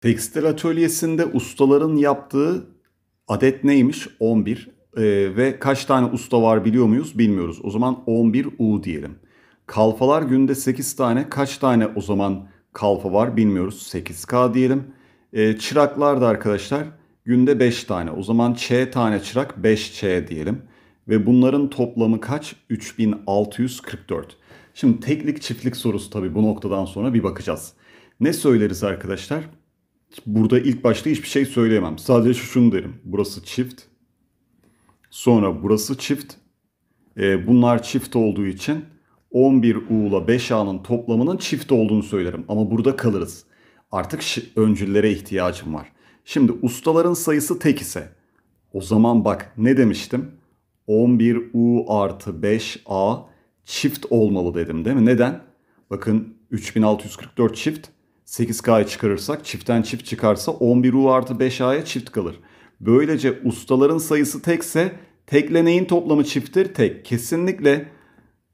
Tekstil atölyesinde ustaların yaptığı adet neymiş? 11. Ee, ve kaç tane usta var biliyor muyuz? Bilmiyoruz. O zaman 11 U diyelim. Kalfalar günde 8 tane. Kaç tane o zaman kalfa var bilmiyoruz. 8K diyelim. Ee, çıraklar da arkadaşlar günde 5 tane. O zaman Ç tane çırak 5Ç diyelim. Ve bunların toplamı kaç? 3644. Şimdi teklik çiftlik sorusu tabii bu noktadan sonra bir bakacağız. Ne söyleriz arkadaşlar? burada ilk başta hiçbir şey söyleyemem. Sadece şunu derim. Burası çift. Sonra burası çift. E, bunlar çift olduğu için 11 U ile 5A'nın toplamının çift olduğunu söylerim. Ama burada kalırız. Artık öncüllere ihtiyacım var. Şimdi ustaların sayısı tek ise o zaman bak ne demiştim? 11 U artı 5A çift olmalı dedim değil mi? Neden? Bakın 3644 çift 8K'ya çıkarırsak çiftten çift çıkarsa 11U artı 5A'ya çift kalır. Böylece ustaların sayısı tekse tekle neyin toplamı çifttir? Tek. Kesinlikle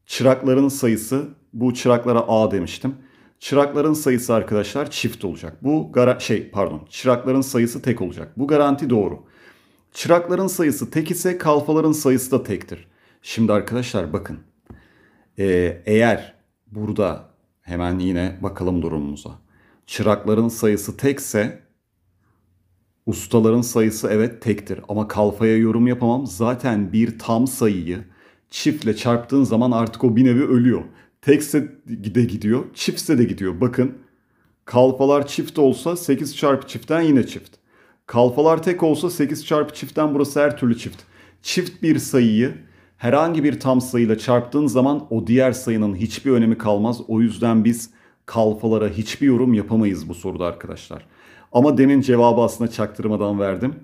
çırakların sayısı bu çıraklara A demiştim. Çırakların sayısı arkadaşlar çift olacak. Bu gara şey pardon çırakların sayısı tek olacak. Bu garanti doğru. Çırakların sayısı tek ise kalfaların sayısı da tektir. Şimdi arkadaşlar bakın. Ee, eğer burada hemen yine bakalım durumumuza çırakların sayısı tekse ustaların sayısı evet tektir. Ama kalfaya yorum yapamam. Zaten bir tam sayıyı çiftle çarptığın zaman artık o bir nevi ölüyor. Tekse de gidiyor, çiftse de gidiyor. Bakın kalfalar çift olsa 8 çarpı çiftten yine çift. Kalfalar tek olsa 8 çarpı çiftten burası her türlü çift. Çift bir sayıyı herhangi bir tam sayıyla çarptığın zaman o diğer sayının hiçbir önemi kalmaz. O yüzden biz kalfalara hiçbir yorum yapamayız bu soruda arkadaşlar. Ama demin cevabı aslında çaktırmadan verdim.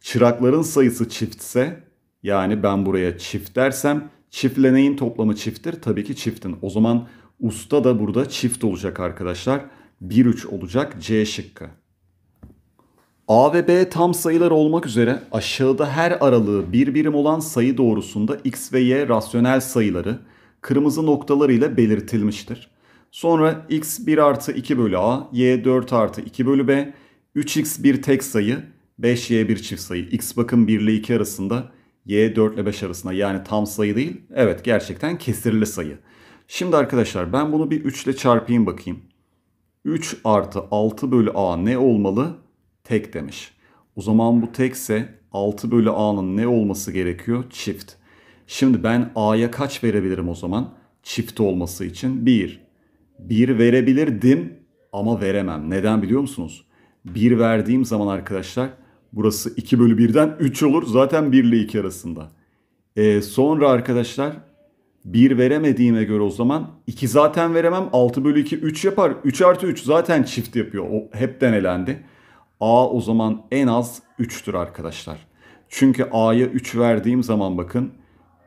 Çırakların sayısı çiftse yani ben buraya çift dersem çiftleneğin toplamı çifttir. Tabii ki çiftin. O zaman usta da burada çift olacak arkadaşlar. 1-3 olacak C şıkkı. A ve B tam sayılar olmak üzere aşağıda her aralığı bir birim olan sayı doğrusunda x ve y rasyonel sayıları kırmızı noktalarıyla belirtilmiştir. Sonra x 1 artı 2 bölü a, y 4 artı 2 bölü b, 3x bir tek sayı, 5y bir çift sayı. x bakın 1 ile 2 arasında, y 4 ile 5 arasında yani tam sayı değil. Evet gerçekten kesirli sayı. Şimdi arkadaşlar ben bunu bir 3 ile çarpayım bakayım. 3 artı 6 bölü a ne olmalı? Tek demiş. O zaman bu tekse 6 bölü a'nın ne olması gerekiyor? Çift. Şimdi ben a'ya kaç verebilirim o zaman? Çift olması için 1, bir verebilirdim ama veremem. Neden biliyor musunuz? Bir verdiğim zaman arkadaşlar burası 2 bölü 1'den 3 olur. Zaten 1 ile 2 arasında. E, sonra arkadaşlar bir veremediğime göre o zaman 2 zaten veremem. 6 bölü 2 3 yapar. 3 artı 3 zaten çift yapıyor. O hep denelendi. A o zaman en az 3'tür arkadaşlar. Çünkü A'ya 3 verdiğim zaman bakın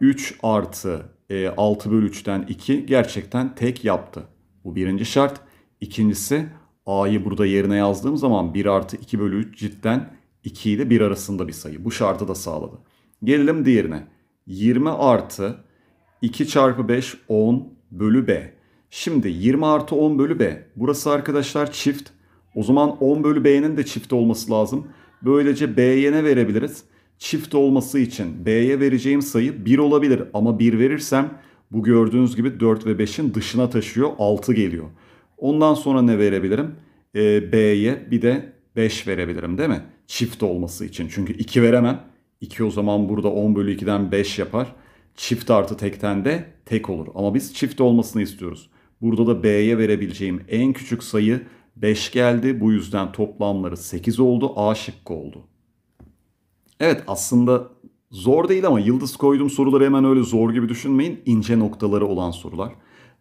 3 artı e, 6 bölü 3'ten 2 gerçekten tek yaptı. Bu birinci şart. İkincisi a'yı burada yerine yazdığım zaman 1 artı 2 bölü 3 cidden 2 ile 1 arasında bir sayı. Bu şartı da sağladı. Gelelim diğerine. 20 artı 2 çarpı 5 10 bölü b. Şimdi 20 artı 10 bölü b. Burası arkadaşlar çift. O zaman 10 bölü b'nin de çift olması lazım. Böylece b'ye ne verebiliriz? Çift olması için b'ye vereceğim sayı 1 olabilir ama 1 verirsem bu gördüğünüz gibi 4 ve 5'in dışına taşıyor 6 geliyor. Ondan sonra ne verebilirim? E, B'ye bir de 5 verebilirim değil mi? Çift olması için. Çünkü 2 veremem. 2 o zaman burada 10 bölü 2'den 5 yapar. Çift artı tekten de tek olur. Ama biz çift olmasını istiyoruz. Burada da B'ye verebileceğim en küçük sayı 5 geldi. Bu yüzden toplamları 8 oldu. A şıkkı oldu. Evet aslında Zor değil ama yıldız koyduğum soruları hemen öyle zor gibi düşünmeyin. İnce noktaları olan sorular.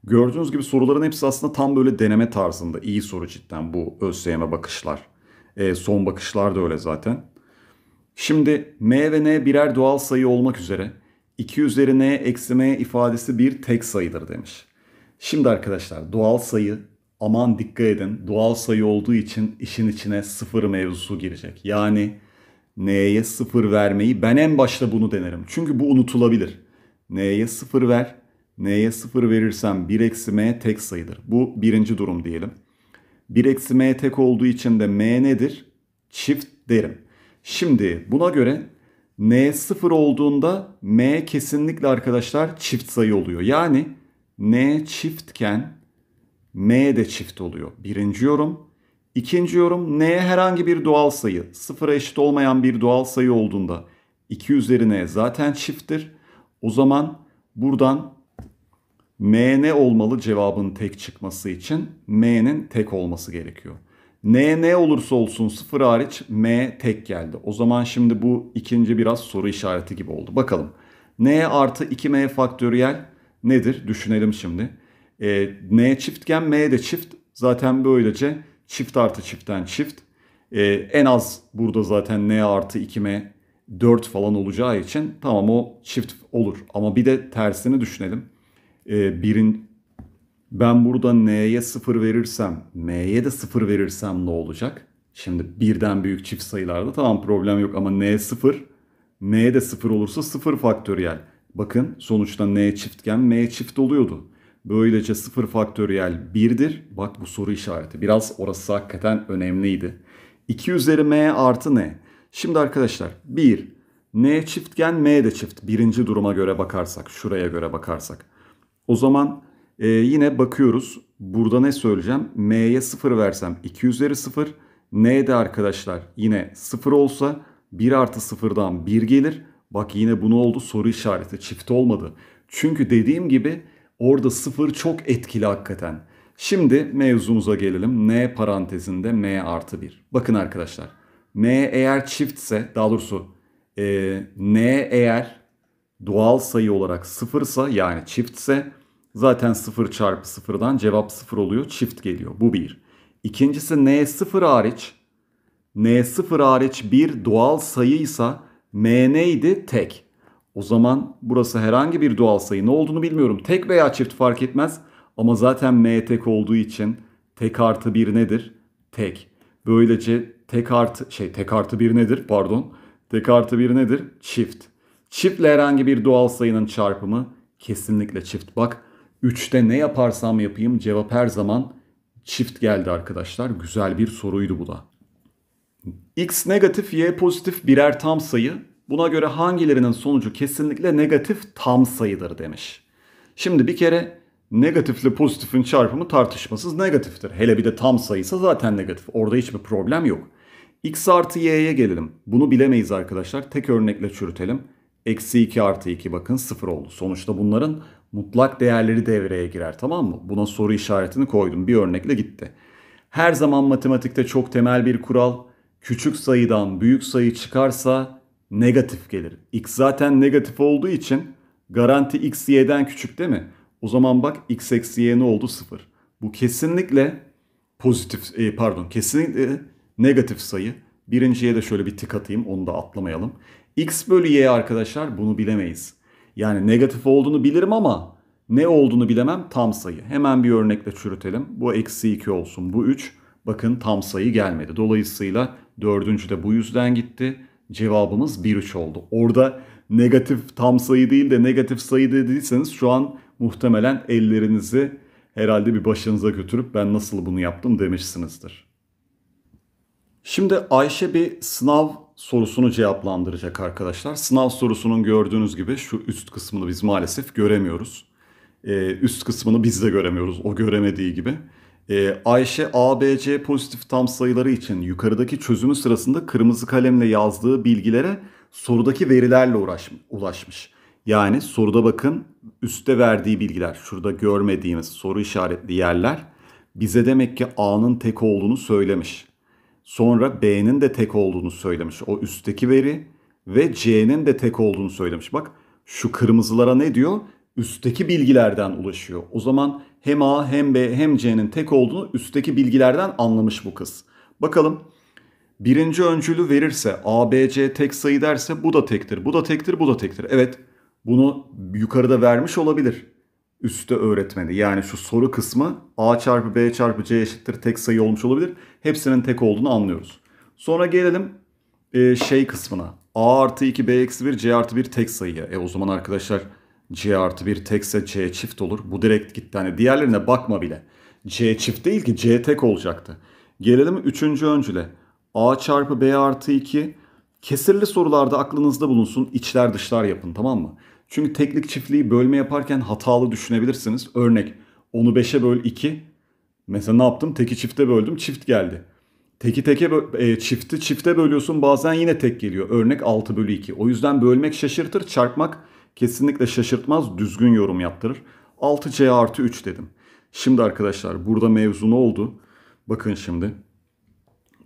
Gördüğünüz gibi soruların hepsi aslında tam böyle deneme tarzında. İyi soru cidden bu ÖSYM bakışlar. E, son bakışlar da öyle zaten. Şimdi m ve n birer doğal sayı olmak üzere 2 üzeri n eksi m ifadesi bir tek sayıdır demiş. Şimdi arkadaşlar doğal sayı aman dikkat edin doğal sayı olduğu için işin içine sıfır mevzusu girecek. Yani N'ye sıfır vermeyi ben en başta bunu denerim. Çünkü bu unutulabilir. N'ye sıfır ver. N'ye sıfır verirsem 1 eksi M tek sayıdır. Bu birinci durum diyelim. 1 eksi M tek olduğu için de M nedir? Çift derim. Şimdi buna göre N sıfır olduğunda M kesinlikle arkadaşlar çift sayı oluyor. Yani N çiftken M de çift oluyor. Birinci yorum. İkinci yorum n'ye herhangi bir doğal sayı sıfıra eşit olmayan bir doğal sayı olduğunda 2 üzerine zaten çifttir. O zaman buradan m ne olmalı cevabın tek çıkması için m'nin tek olması gerekiyor. n ne olursa olsun sıfır hariç m tek geldi. O zaman şimdi bu ikinci biraz soru işareti gibi oldu. Bakalım n artı 2m faktöriyel nedir düşünelim şimdi. E, n çiftken m de çift zaten böylece Çift artı çiftten çift. E, en az burada zaten n artı 2m 4 falan olacağı için tamam o çift olur. Ama bir de tersini düşünelim. E, birin ben burada n'ye 0 verirsem, m'ye de 0 verirsem ne olacak? Şimdi birden büyük çift sayılarda tamam problem yok ama n 0, n'ye de 0 olursa 0 faktöriyel. Bakın sonuçta n çiftken m çift oluyordu. Böylece 0 faktöriyel 1'dir. Bak bu soru işareti. Biraz orası hakikaten önemliydi. 2 üzeri m artı ne? Şimdi arkadaşlar 1. n çiftgen m de çift. Birinci duruma göre bakarsak. Şuraya göre bakarsak. O zaman e, yine bakıyoruz. Burada ne söyleyeceğim? m'ye 0 versem 2 üzeri 0. n de arkadaşlar yine 0 olsa 1 artı 0'dan 1 gelir. Bak yine bunu oldu soru işareti. Çift olmadı. Çünkü dediğim gibi Orada sıfır çok etkili hakikaten. Şimdi mevzumuza gelelim. N parantezinde M artı 1. Bakın arkadaşlar. M eğer çiftse daha doğrusu e, N eğer doğal sayı olarak sıfırsa yani çiftse zaten sıfır çarpı sıfırdan cevap sıfır oluyor. Çift geliyor. Bu bir. İkincisi n sıfır hariç n sıfır hariç bir doğal sayıysa M neydi? Tek. O zaman burası herhangi bir doğal sayı ne olduğunu bilmiyorum. Tek veya çift fark etmez ama zaten m tek olduğu için tek artı bir nedir? Tek. Böylece tek artı şey tek artı bir nedir? Pardon. Tek artı bir nedir? Çift. Çiftle herhangi bir doğal sayının çarpımı kesinlikle çift. Bak 3'te ne yaparsam yapayım cevap her zaman çift geldi arkadaşlar. Güzel bir soruydu bu da. X negatif, Y pozitif birer tam sayı Buna göre hangilerinin sonucu kesinlikle negatif tam sayıdır demiş. Şimdi bir kere negatifle pozitifin çarpımı tartışmasız negatiftir. Hele bir de tam sayısa zaten negatif. Orada hiçbir problem yok. X artı y'ye gelelim. Bunu bilemeyiz arkadaşlar. Tek örnekle çürütelim. Eksi 2 artı 2 bakın 0 oldu. Sonuçta bunların mutlak değerleri devreye girer tamam mı? Buna soru işaretini koydum. Bir örnekle gitti. Her zaman matematikte çok temel bir kural. Küçük sayıdan büyük sayı çıkarsa negatif gelir. X zaten negatif olduğu için garanti X Y'den küçük değil mi? O zaman bak X eksi Y ne oldu? Sıfır. Bu kesinlikle pozitif e, pardon kesinlikle negatif sayı. Birinciye de şöyle bir tık atayım onu da atlamayalım. X bölü Y arkadaşlar bunu bilemeyiz. Yani negatif olduğunu bilirim ama ne olduğunu bilemem tam sayı. Hemen bir örnekle çürütelim. Bu eksi 2 olsun bu 3. Bakın tam sayı gelmedi. Dolayısıyla dördüncü de bu yüzden gitti. Cevabımız 1-3 oldu. Orada negatif tam sayı değil de negatif sayı dediyseniz şu an muhtemelen ellerinizi herhalde bir başınıza götürüp ben nasıl bunu yaptım demişsinizdir. Şimdi Ayşe bir sınav sorusunu cevaplandıracak arkadaşlar. Sınav sorusunun gördüğünüz gibi şu üst kısmını biz maalesef göremiyoruz. Ee, üst kısmını biz de göremiyoruz o göremediği gibi. Ee, Ayşe ABC pozitif tam sayıları için yukarıdaki çözümü sırasında kırmızı kalemle yazdığı bilgilere sorudaki verilerle uğraş, ulaşmış. Yani soruda bakın üstte verdiği bilgiler, şurada görmediğimiz soru işaretli yerler bize demek ki A'nın tek olduğunu söylemiş. Sonra B'nin de tek olduğunu söylemiş o üstteki veri ve C'nin de tek olduğunu söylemiş. Bak şu kırmızılara ne diyor? Üstteki bilgilerden ulaşıyor. O zaman hem A hem B hem C'nin tek olduğunu üstteki bilgilerden anlamış bu kız. Bakalım birinci öncülü verirse A, B, C tek sayı derse bu da tektir, bu da tektir, bu da tektir. Evet bunu yukarıda vermiş olabilir üstte öğretmeni. Yani şu soru kısmı A çarpı B çarpı C eşittir tek sayı olmuş olabilir. Hepsinin tek olduğunu anlıyoruz. Sonra gelelim e, şey kısmına. A artı 2 B eksi 1 C artı 1 tek sayıya. E o zaman arkadaşlar C artı 1 tekse C çift olur. Bu direkt gitti. Hani diğerlerine bakma bile. C çift değil ki C tek olacaktı. Gelelim üçüncü öncüle. A çarpı B artı 2. Kesirli sorularda aklınızda bulunsun. İçler dışlar yapın tamam mı? Çünkü teklik çiftliği bölme yaparken hatalı düşünebilirsiniz. Örnek 10'u 5'e böl 2. Mesela ne yaptım? Teki çifte böldüm. Çift geldi. Teki teke e, çifti çifte bölüyorsun bazen yine tek geliyor. Örnek 6 bölü 2. O yüzden bölmek şaşırtır, çarpmak Kesinlikle şaşırtmaz, düzgün yorum yaptırır. 6C artı 3 dedim. Şimdi arkadaşlar burada mevzu ne oldu? Bakın şimdi.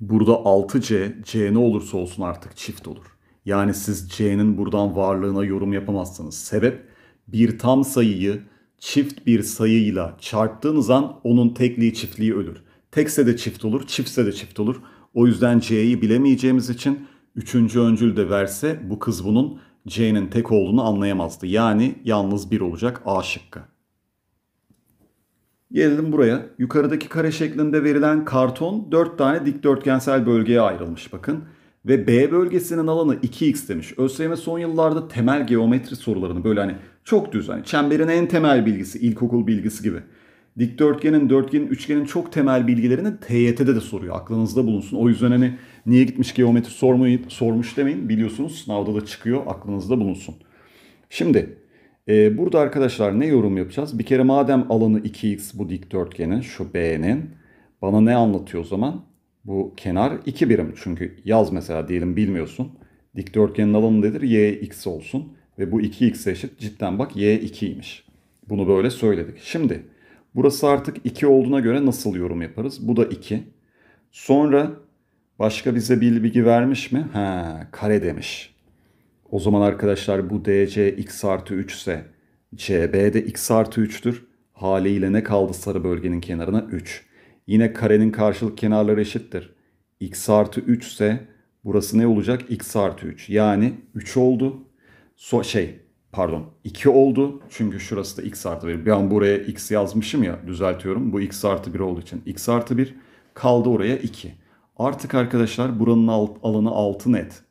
Burada 6C, C ne olursa olsun artık çift olur. Yani siz C'nin buradan varlığına yorum yapamazsınız. Sebep bir tam sayıyı çift bir sayıyla çarptığınız an onun tekliği çiftliği ölür. Tekse de çift olur, çiftse de çift olur. O yüzden C'yi bilemeyeceğimiz için üçüncü öncül de verse bu kız bunun C'nin tek olduğunu anlayamazdı. Yani yalnız bir olacak A şıkkı. Gelelim buraya. Yukarıdaki kare şeklinde verilen karton 4 tane dikdörtgensel bölgeye ayrılmış bakın. Ve B bölgesinin alanı 2x demiş. ÖSYM son yıllarda temel geometri sorularını böyle hani çok düz hani çemberin en temel bilgisi, ilkokul bilgisi gibi dikdörtgenin, dörtgenin, üçgenin çok temel bilgilerini TYT'de de soruyor. Aklınızda bulunsun. O yüzden hani niye gitmiş geometri sormayıp sormuş demeyin. Biliyorsunuz sınavda da çıkıyor. Aklınızda bulunsun. Şimdi e, burada arkadaşlar ne yorum yapacağız? Bir kere madem alanı 2x bu dikdörtgenin, şu B'nin bana ne anlatıyor o zaman? Bu kenar 2 birim. Çünkü yaz mesela diyelim bilmiyorsun. Dikdörtgenin alanı nedir? Y x olsun. Ve bu 2x eşit cidden bak y 2'ymiş. Bunu böyle söyledik. Şimdi Burası artık 2 olduğuna göre nasıl yorum yaparız? Bu da 2. Sonra başka bize bir bilgi vermiş mi? Ha, kare demiş. O zaman arkadaşlar bu DC x artı 3 ise CB de x artı 3'tür. Haliyle ne kaldı sarı bölgenin kenarına? 3. Yine karenin karşılık kenarları eşittir. x artı 3 ise burası ne olacak? x artı 3. Yani 3 oldu. So şey pardon 2 oldu. Çünkü şurası da x artı 1. Bir an buraya x yazmışım ya düzeltiyorum. Bu x artı 1 olduğu için x artı 1 kaldı oraya 2. Artık arkadaşlar buranın alt, alanı 6 net.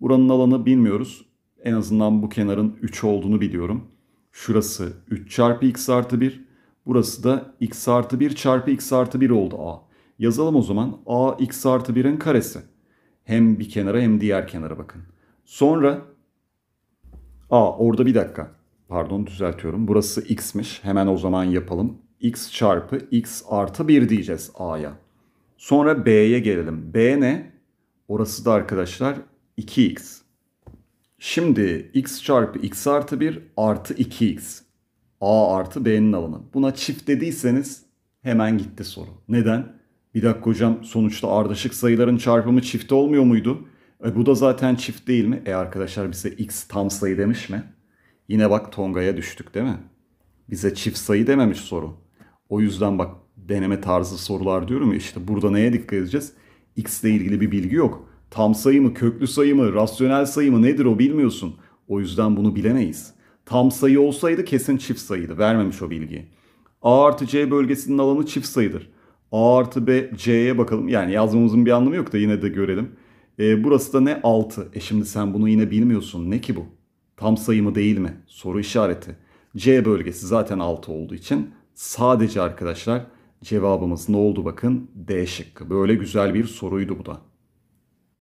Buranın alanı bilmiyoruz. En azından bu kenarın 3 olduğunu biliyorum. Şurası 3 çarpı x artı 1. Burası da x artı 1 çarpı x artı 1 oldu a. Yazalım o zaman a x artı 1'in karesi. Hem bir kenara hem diğer kenara bakın. Sonra Aa orada bir dakika. Pardon düzeltiyorum. Burası x'miş. Hemen o zaman yapalım. x çarpı x artı 1 diyeceğiz a'ya. Sonra b'ye gelelim. b ne? Orası da arkadaşlar 2x. Şimdi x çarpı x artı 1 artı 2x. a artı b'nin alanı. Buna çift dediyseniz hemen gitti soru. Neden? Bir dakika hocam sonuçta ardışık sayıların çarpımı çift olmuyor muydu? E bu da zaten çift değil mi? E arkadaşlar bize x tam sayı demiş mi? Yine bak Tonga'ya düştük değil mi? Bize çift sayı dememiş soru. O yüzden bak deneme tarzı sorular diyorum ya işte burada neye dikkat edeceğiz? X ile ilgili bir bilgi yok. Tam sayı mı, köklü sayı mı, rasyonel sayı mı nedir o bilmiyorsun. O yüzden bunu bilemeyiz. Tam sayı olsaydı kesin çift sayıydı. Vermemiş o bilgiyi. A artı C bölgesinin alanı çift sayıdır. A artı B, C'ye bakalım. Yani yazmamızın bir anlamı yok da yine de görelim. E, burası da ne 6. E şimdi sen bunu yine bilmiyorsun. Ne ki bu? Tam sayımı değil mi? Soru işareti. C bölgesi zaten 6 olduğu için sadece arkadaşlar cevabımız ne oldu bakın D şıkkı. Böyle güzel bir soruydu bu da.